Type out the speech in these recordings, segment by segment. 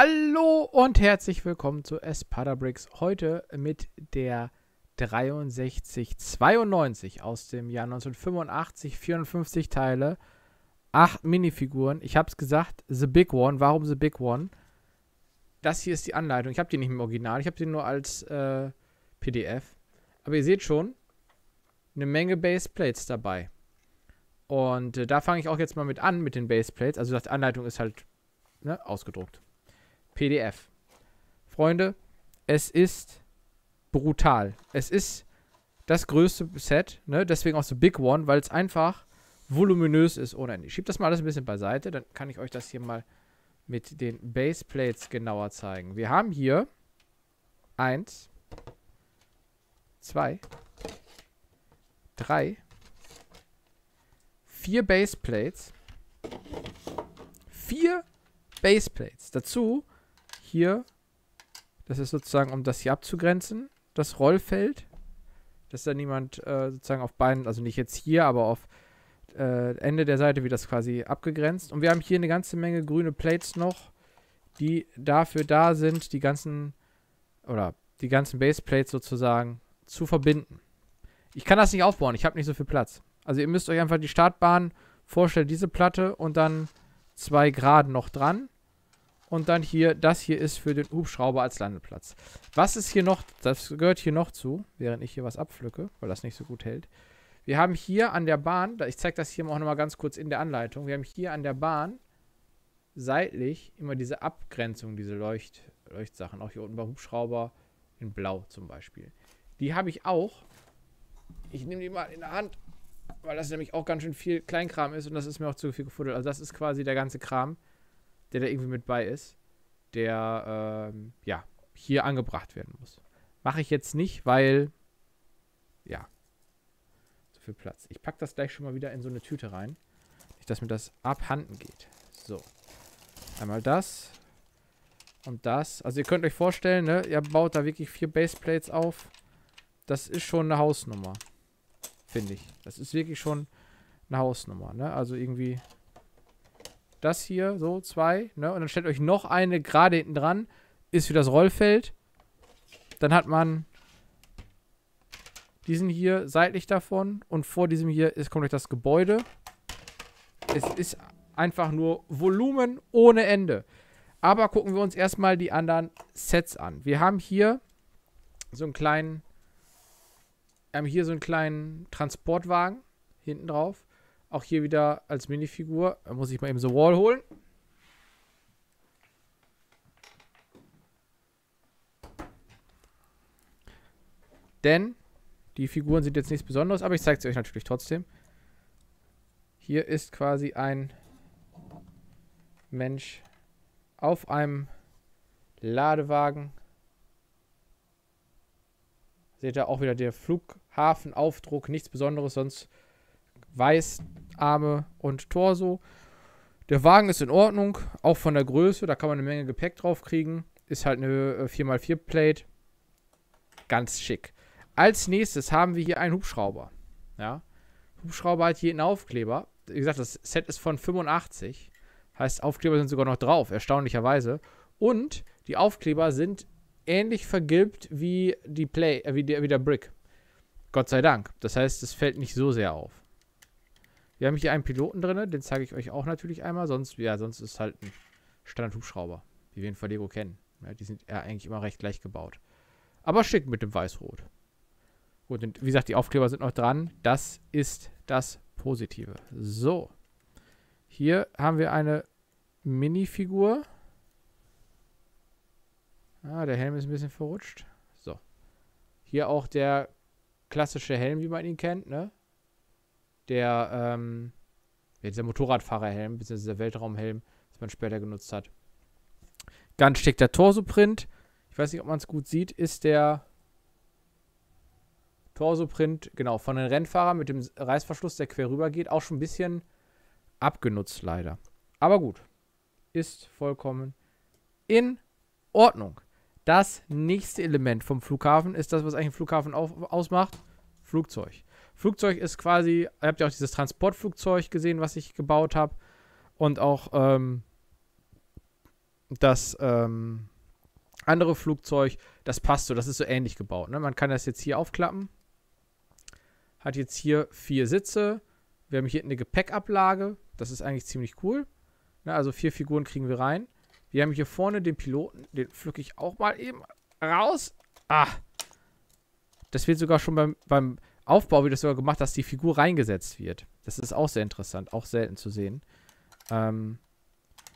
Hallo und herzlich willkommen zu Espada Bricks. Heute mit der 6392 aus dem Jahr 1985, 54 Teile, 8 Minifiguren. Ich habe es gesagt, The Big One. Warum The Big One? Das hier ist die Anleitung. Ich habe die nicht im Original, ich habe die nur als äh, PDF. Aber ihr seht schon, eine Menge Baseplates dabei. Und äh, da fange ich auch jetzt mal mit an, mit den Baseplates. Also die Anleitung ist halt ne, ausgedruckt. PDF. Freunde, es ist brutal. Es ist das größte Set, ne? deswegen auch so Big One, weil es einfach voluminös ist ohne Ende. Ich schiebe das mal alles ein bisschen beiseite, dann kann ich euch das hier mal mit den Baseplates genauer zeigen. Wir haben hier eins, zwei, drei, vier Baseplates, vier Baseplates. Dazu hier, das ist sozusagen, um das hier abzugrenzen, das Rollfeld, dass da niemand äh, sozusagen auf beiden, also nicht jetzt hier, aber auf äh, Ende der Seite wird das quasi abgegrenzt. Und wir haben hier eine ganze Menge grüne Plates noch, die dafür da sind, die ganzen, oder die ganzen Baseplates sozusagen zu verbinden. Ich kann das nicht aufbauen, ich habe nicht so viel Platz. Also ihr müsst euch einfach die Startbahn vorstellen, diese Platte und dann zwei Grad noch dran. Und dann hier, das hier ist für den Hubschrauber als Landeplatz. Was ist hier noch, das gehört hier noch zu, während ich hier was abpflücke, weil das nicht so gut hält. Wir haben hier an der Bahn, ich zeige das hier auch nochmal ganz kurz in der Anleitung, wir haben hier an der Bahn seitlich immer diese Abgrenzung, diese Leucht, Leuchtsachen, auch hier unten bei Hubschrauber in blau zum Beispiel. Die habe ich auch. Ich nehme die mal in der Hand, weil das nämlich auch ganz schön viel Kleinkram ist und das ist mir auch zu viel gefuddelt. Also das ist quasi der ganze Kram der da irgendwie mit bei ist, der ähm, ja hier angebracht werden muss. Mache ich jetzt nicht, weil ja zu viel Platz. Ich packe das gleich schon mal wieder in so eine Tüte rein, nicht, dass mir das abhanden geht. So, einmal das und das. Also ihr könnt euch vorstellen, ne, ihr baut da wirklich vier Baseplates auf. Das ist schon eine Hausnummer, finde ich. Das ist wirklich schon eine Hausnummer, ne? Also irgendwie das hier, so, zwei, ne? Und dann stellt euch noch eine gerade hinten dran, ist für das Rollfeld. Dann hat man diesen hier seitlich davon und vor diesem hier ist, kommt euch das Gebäude. Es ist einfach nur Volumen ohne Ende. Aber gucken wir uns erstmal die anderen Sets an. Wir haben hier so einen kleinen, haben hier so einen kleinen Transportwagen hinten drauf. Auch hier wieder als Minifigur. Da muss ich mal eben so Wall holen. Denn die Figuren sind jetzt nichts Besonderes, aber ich zeige sie euch natürlich trotzdem. Hier ist quasi ein Mensch auf einem Ladewagen. Seht ihr auch wieder der Flughafenaufdruck, nichts Besonderes, sonst weiß, Arme und Torso. Der Wagen ist in Ordnung, auch von der Größe, da kann man eine Menge Gepäck drauf kriegen. Ist halt eine 4x4 äh, Plate. Ganz schick. Als nächstes haben wir hier einen Hubschrauber. Ja. Hubschrauber hat hier einen Aufkleber. Wie gesagt, das Set ist von 85. Heißt, Aufkleber sind sogar noch drauf, erstaunlicherweise. Und die Aufkleber sind ähnlich vergilbt wie, die Play, äh, wie, der, wie der Brick. Gott sei Dank. Das heißt, es fällt nicht so sehr auf. Wir haben hier einen Piloten drin, den zeige ich euch auch natürlich einmal. Sonst, ja, sonst ist halt ein Standard-Hubschrauber, wie wir ihn von Lego kennen. Ja, die sind ja eigentlich immer recht gleich gebaut. Aber schick mit dem Weiß-Rot. Gut, und wie gesagt, die Aufkleber sind noch dran. Das ist das Positive. So. Hier haben wir eine Minifigur. Ah, der Helm ist ein bisschen verrutscht. So. Hier auch der klassische Helm, wie man ihn kennt, ne? der, ähm, ja, dieser Motorradfahrerhelm, beziehungsweise der Weltraumhelm, das man später genutzt hat. Ganz steckt der Torso-Print. Ich weiß nicht, ob man es gut sieht, ist der Torso-Print, genau, von den Rennfahrern mit dem Reißverschluss, der quer rüber geht, auch schon ein bisschen abgenutzt leider. Aber gut, ist vollkommen in Ordnung. Das nächste Element vom Flughafen ist das, was eigentlich einen Flughafen ausmacht, Flugzeug. Flugzeug ist quasi, ihr habt ja auch dieses Transportflugzeug gesehen, was ich gebaut habe. Und auch ähm, das ähm, andere Flugzeug, das passt so, das ist so ähnlich gebaut. Ne? Man kann das jetzt hier aufklappen. Hat jetzt hier vier Sitze. Wir haben hier eine Gepäckablage. Das ist eigentlich ziemlich cool. Ne? Also vier Figuren kriegen wir rein. Wir haben hier vorne den Piloten. Den pflücke ich auch mal eben raus. Ah! Das wird sogar schon beim, beim Aufbau wird es sogar gemacht, dass die Figur reingesetzt wird. Das ist auch sehr interessant, auch selten zu sehen. Ähm,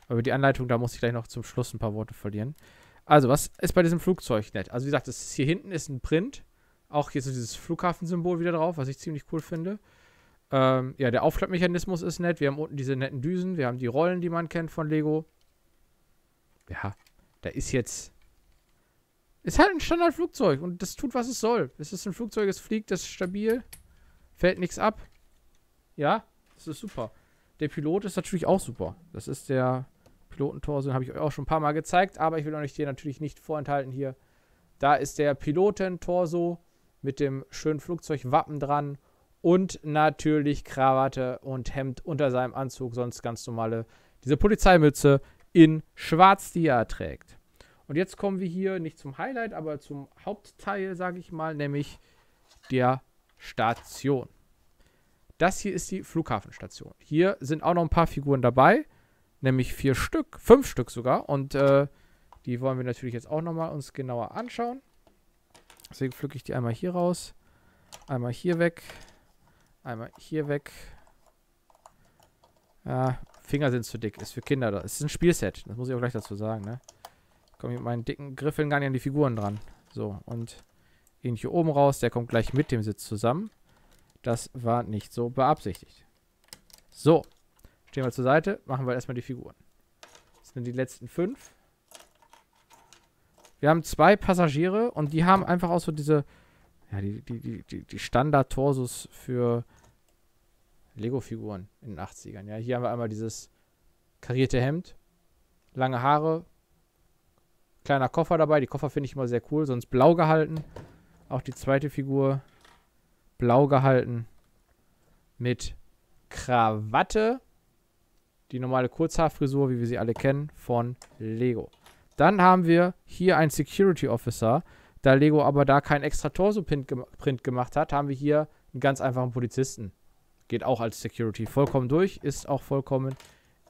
aber die Anleitung, da muss ich gleich noch zum Schluss ein paar Worte verlieren. Also, was ist bei diesem Flugzeug nett? Also, wie gesagt, das hier hinten ist ein Print. Auch hier ist so dieses Flughafensymbol wieder drauf, was ich ziemlich cool finde. Ähm, ja, der Aufklappmechanismus ist nett. Wir haben unten diese netten Düsen. Wir haben die Rollen, die man kennt von Lego. Ja, da ist jetzt ist halt ein Standardflugzeug und das tut, was es soll. Es ist ein Flugzeug, es fliegt, es ist stabil, fällt nichts ab. Ja, das ist super. Der Pilot ist natürlich auch super. Das ist der Pilotentorso, habe ich euch auch schon ein paar Mal gezeigt, aber ich will euch den natürlich nicht vorenthalten hier. Da ist der Pilotentorso mit dem schönen Flugzeugwappen dran und natürlich Krawatte und Hemd unter seinem Anzug, sonst ganz normale, diese Polizeimütze in schwarz, die er trägt. Und jetzt kommen wir hier nicht zum Highlight, aber zum Hauptteil, sage ich mal, nämlich der Station. Das hier ist die Flughafenstation. Hier sind auch noch ein paar Figuren dabei, nämlich vier Stück, fünf Stück sogar. Und äh, die wollen wir natürlich jetzt auch nochmal uns genauer anschauen. Deswegen pflücke ich die einmal hier raus, einmal hier weg, einmal hier weg. Ja, Finger sind zu dick, ist für Kinder. Das ist ein Spielset, das muss ich auch gleich dazu sagen, ne? komme ich mit meinen dicken Griffeln gar nicht an die Figuren dran. So, und ihn hier oben raus. Der kommt gleich mit dem Sitz zusammen. Das war nicht so beabsichtigt. So, stehen wir zur Seite. Machen wir halt erstmal die Figuren. Das sind die letzten fünf. Wir haben zwei Passagiere und die haben einfach auch so diese, ja, die, die, die, die Standard-Torsos für Lego-Figuren in den 80ern. Ja, hier haben wir einmal dieses karierte Hemd, lange Haare, kleiner Koffer dabei. Die Koffer finde ich immer sehr cool. Sonst blau gehalten. Auch die zweite Figur blau gehalten. Mit Krawatte. Die normale Kurzhaarfrisur, wie wir sie alle kennen, von Lego. Dann haben wir hier einen Security Officer. Da Lego aber da kein extra Torso-Print gemacht hat, haben wir hier einen ganz einfachen Polizisten. Geht auch als Security vollkommen durch, ist auch vollkommen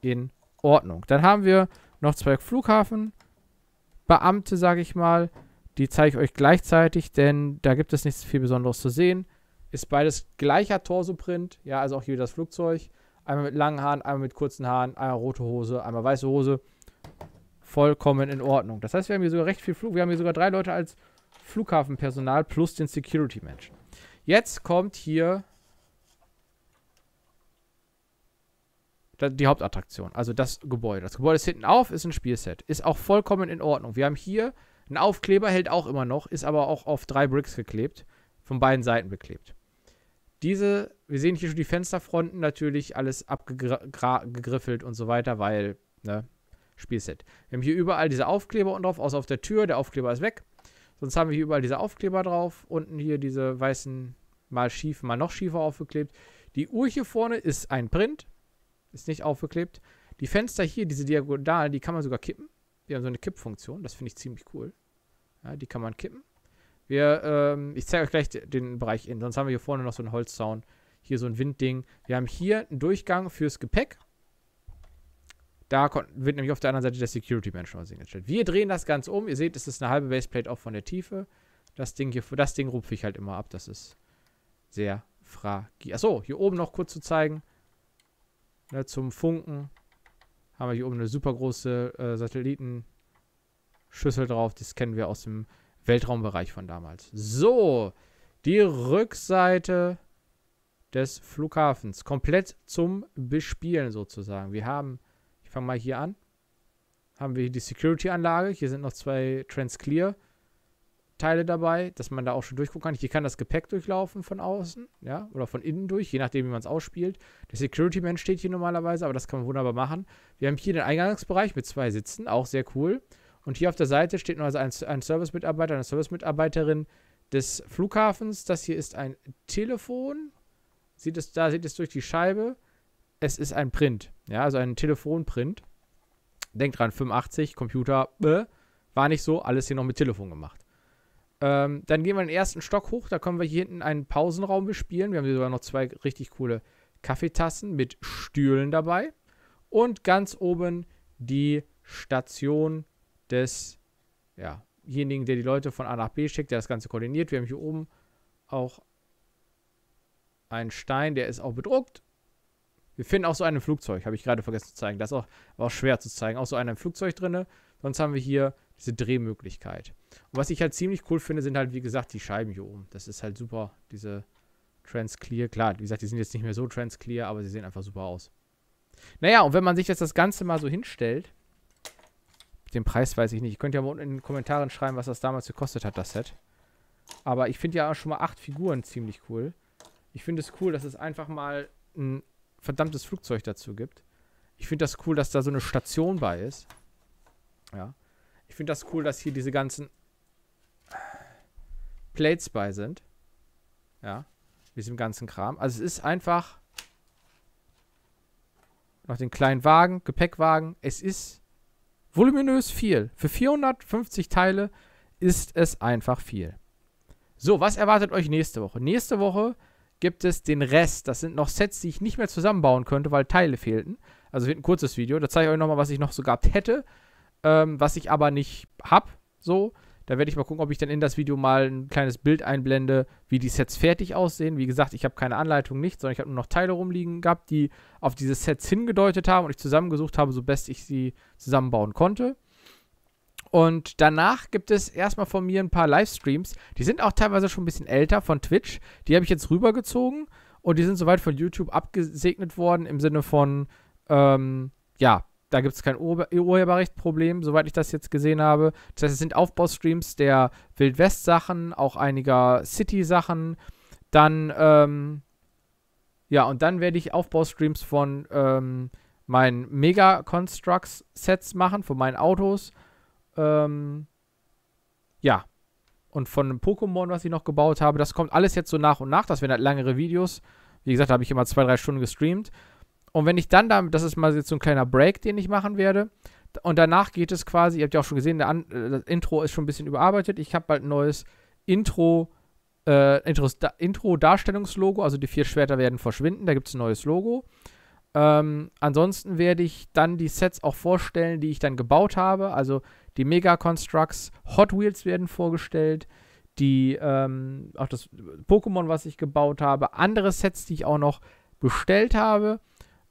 in Ordnung. Dann haben wir noch zwei Flughafen, Beamte, sage ich mal. Die zeige ich euch gleichzeitig, denn da gibt es nichts viel Besonderes zu sehen. Ist beides gleicher Torso-Print, ja, also auch hier das Flugzeug. Einmal mit langen Haaren, einmal mit kurzen Haaren, einmal rote Hose, einmal weiße Hose. Vollkommen in Ordnung. Das heißt, wir haben hier sogar recht viel Flug. Wir haben hier sogar drei Leute als Flughafenpersonal plus den Security-Menschen. Jetzt kommt hier die Hauptattraktion, also das Gebäude. Das Gebäude ist hinten auf, ist ein Spielset. Ist auch vollkommen in Ordnung. Wir haben hier einen Aufkleber, hält auch immer noch, ist aber auch auf drei Bricks geklebt, von beiden Seiten beklebt. Diese, wir sehen hier schon die Fensterfronten natürlich, alles abgegriffelt und so weiter, weil, ne, Spielset. Wir haben hier überall diese Aufkleber und drauf, außer auf der Tür, der Aufkleber ist weg. Sonst haben wir hier überall diese Aufkleber drauf, unten hier diese weißen, mal schief, mal noch schiefer aufgeklebt. Die Uhr hier vorne ist ein Print, ist nicht aufgeklebt. Die Fenster hier, diese Diagonal, die kann man sogar kippen. Die haben so eine Kippfunktion. Das finde ich ziemlich cool. Ja, die kann man kippen. Wir, ähm, ich zeige euch gleich den Bereich innen. Sonst haben wir hier vorne noch so einen Holzzaun. Hier so ein Windding. Wir haben hier einen Durchgang fürs Gepäck. Da wird nämlich auf der anderen Seite der Security mal eingestellt. Wir drehen das ganz um. Ihr seht, es ist eine halbe Baseplate auch von der Tiefe. Das Ding hier, das Ding rupfe ich halt immer ab. Das ist sehr fragil. Achso, hier oben noch kurz zu zeigen ne, zum Funken. Haben wir hier oben eine super große äh, Satellitenschüssel drauf. Das kennen wir aus dem Weltraumbereich von damals. So, die Rückseite des Flughafens. Komplett zum Bespielen sozusagen. Wir haben, ich fange mal hier an, haben wir hier die Security-Anlage. Hier sind noch zwei transclear clear Teile dabei, dass man da auch schon durchgucken kann. Hier kann das Gepäck durchlaufen von außen, ja, oder von innen durch, je nachdem, wie man es ausspielt. Der Security-Man steht hier normalerweise, aber das kann man wunderbar machen. Wir haben hier den Eingangsbereich mit zwei Sitzen, auch sehr cool. Und hier auf der Seite steht noch also ein, ein Service-Mitarbeiter, eine Service-Mitarbeiterin des Flughafens. Das hier ist ein Telefon. Sieht es, da sieht es durch die Scheibe. Es ist ein Print, ja, also ein Telefonprint. Denkt dran, 85, Computer, äh, war nicht so, alles hier noch mit Telefon gemacht. Ähm, dann gehen wir den ersten Stock hoch. Da können wir hier hinten einen Pausenraum bespielen. Wir haben hier sogar noch zwei richtig coole Kaffeetassen mit Stühlen dabei. Und ganz oben die Station des, ja, jenigen, der die Leute von A nach B schickt, der das Ganze koordiniert. Wir haben hier oben auch einen Stein, der ist auch bedruckt. Wir finden auch so einen Flugzeug, habe ich gerade vergessen zu zeigen. Das ist auch, war auch schwer zu zeigen. Auch so einen Flugzeug drin. Sonst haben wir hier diese Drehmöglichkeit. Und was ich halt ziemlich cool finde, sind halt, wie gesagt, die Scheiben hier oben. Das ist halt super, diese Trans-Clear. Klar, wie gesagt, die sind jetzt nicht mehr so Trans-Clear, aber sie sehen einfach super aus. Naja, und wenn man sich jetzt das Ganze mal so hinstellt, den Preis weiß ich nicht. Ich könnte ja mal unten in den Kommentaren schreiben, was das damals gekostet hat, das Set. Aber ich finde ja schon mal acht Figuren ziemlich cool. Ich finde es cool, dass es einfach mal ein verdammtes Flugzeug dazu gibt. Ich finde das cool, dass da so eine Station bei ist. Ja. Ich finde das cool, dass hier diese ganzen Plates bei sind. Ja. Mit Diesem ganzen Kram. Also es ist einfach noch den kleinen Wagen, Gepäckwagen. Es ist voluminös viel. Für 450 Teile ist es einfach viel. So, was erwartet euch nächste Woche? Nächste Woche gibt es den Rest. Das sind noch Sets, die ich nicht mehr zusammenbauen könnte, weil Teile fehlten. Also wird ein kurzes Video. Da zeige ich euch nochmal, was ich noch so gehabt hätte ähm, was ich aber nicht habe, so. Da werde ich mal gucken, ob ich dann in das Video mal ein kleines Bild einblende, wie die Sets fertig aussehen. Wie gesagt, ich habe keine Anleitung, nicht, sondern ich habe nur noch Teile rumliegen gehabt, die auf diese Sets hingedeutet haben und ich zusammengesucht habe, so best ich sie zusammenbauen konnte. Und danach gibt es erstmal von mir ein paar Livestreams. Die sind auch teilweise schon ein bisschen älter von Twitch. Die habe ich jetzt rübergezogen und die sind soweit von YouTube abgesegnet worden im Sinne von, ähm, ja, da gibt es kein Ur Urheberrechtsproblem, soweit ich das jetzt gesehen habe. Das heißt, es sind Aufbaustreams der Wildwest-Sachen, auch einiger City-Sachen. Dann, ähm, ja, und dann werde ich Aufbaustreams von ähm, meinen Mega-Constructs-Sets machen, von meinen Autos. Ähm, ja. Und von einem Pokémon, was ich noch gebaut habe, das kommt alles jetzt so nach und nach. Das werden halt langere Videos. Wie gesagt, da habe ich immer zwei, drei Stunden gestreamt. Und wenn ich dann, da, das ist mal jetzt so ein kleiner Break, den ich machen werde. Und danach geht es quasi, ihr habt ja auch schon gesehen, An äh, das Intro ist schon ein bisschen überarbeitet. Ich habe bald ein neues Intro, äh, Intro-Darstellungslogo. Intro also die vier Schwerter werden verschwinden. Da gibt es ein neues Logo. Ähm, ansonsten werde ich dann die Sets auch vorstellen, die ich dann gebaut habe. Also die Mega Constructs, Hot Wheels werden vorgestellt, die ähm, auch das Pokémon, was ich gebaut habe, andere Sets, die ich auch noch bestellt habe.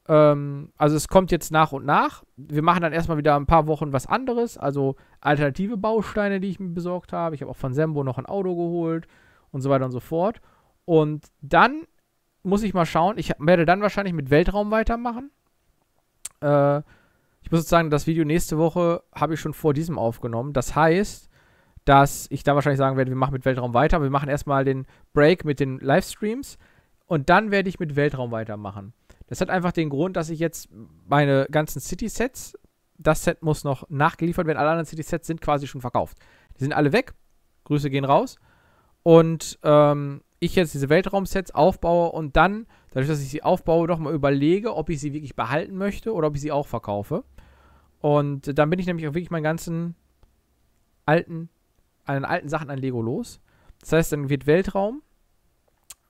Ähm, also es kommt jetzt nach und nach. Wir machen dann erstmal wieder ein paar Wochen was anderes, also alternative Bausteine, die ich mir besorgt habe. Ich habe auch von Sembo noch ein Auto geholt und so weiter und so fort. Und dann muss ich mal schauen. Ich werde dann wahrscheinlich mit Weltraum weitermachen. Äh, ich muss jetzt sagen, das Video nächste Woche habe ich schon vor diesem aufgenommen. Das heißt, dass ich da wahrscheinlich sagen werde, wir machen mit Weltraum weiter. Wir machen erstmal den Break mit den Livestreams und dann werde ich mit Weltraum weitermachen. Das hat einfach den Grund, dass ich jetzt meine ganzen City-Sets, das Set muss noch nachgeliefert werden. Alle anderen City-Sets sind quasi schon verkauft. Die sind alle weg. Grüße gehen raus. Und ähm, ich jetzt diese Weltraum-Sets aufbaue und dann, dadurch, dass ich sie aufbaue, doch mal überlege, ob ich sie wirklich behalten möchte oder ob ich sie auch verkaufe. Und dann bin ich nämlich auch wirklich meinen ganzen alten, an alten Sachen an Lego los. Das heißt, dann wird Weltraum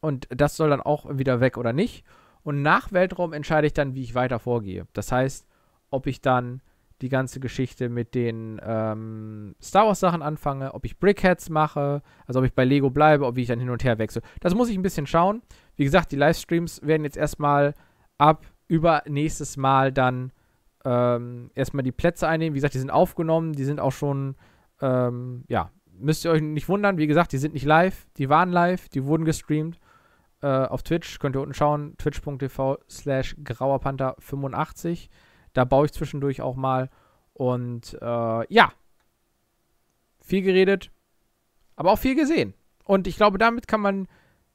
und das soll dann auch wieder weg oder nicht. Und nach Weltraum entscheide ich dann, wie ich weiter vorgehe. Das heißt, ob ich dann die ganze Geschichte mit den ähm, Star Wars Sachen anfange, ob ich Brickheads mache, also ob ich bei Lego bleibe, ob ich dann hin und her wechsle. Das muss ich ein bisschen schauen. Wie gesagt, die Livestreams werden jetzt erstmal ab über nächstes Mal dann ähm, erstmal die Plätze einnehmen. Wie gesagt, die sind aufgenommen, die sind auch schon, ähm, ja, müsst ihr euch nicht wundern. Wie gesagt, die sind nicht live, die waren live, die wurden gestreamt. Äh, auf Twitch, könnt ihr unten schauen, twitch.tv slash grauerpanther85. Da baue ich zwischendurch auch mal. Und äh, ja, viel geredet, aber auch viel gesehen. Und ich glaube, damit kann man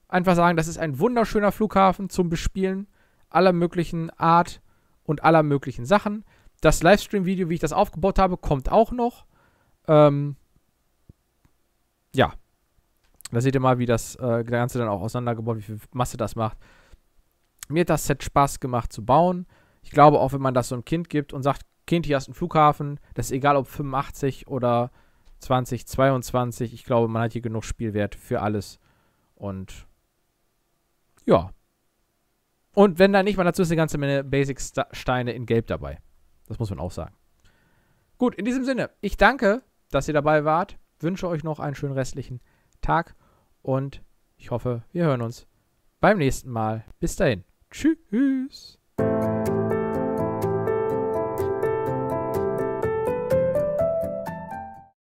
einfach sagen, das ist ein wunderschöner Flughafen zum Bespielen aller möglichen Art und aller möglichen Sachen. Das Livestream-Video, wie ich das aufgebaut habe, kommt auch noch. Ähm, ja, da seht ihr mal, wie das äh, Ganze dann auch auseinandergebaut, wie viel Masse das macht. Mir hat das Set Spaß gemacht zu bauen. Ich glaube auch, wenn man das so einem Kind gibt und sagt, Kind, hier hast du einen Flughafen, das ist egal ob 85 oder 2022. Ich glaube, man hat hier genug Spielwert für alles. Und ja. Und wenn da nicht mal dazu ist, eine ganze Menge Basic-Steine in Gelb dabei. Das muss man auch sagen. Gut, in diesem Sinne, ich danke, dass ihr dabei wart. Wünsche euch noch einen schönen restlichen Tag. Tag und ich hoffe, wir hören uns beim nächsten Mal. Bis dahin. Tschüss.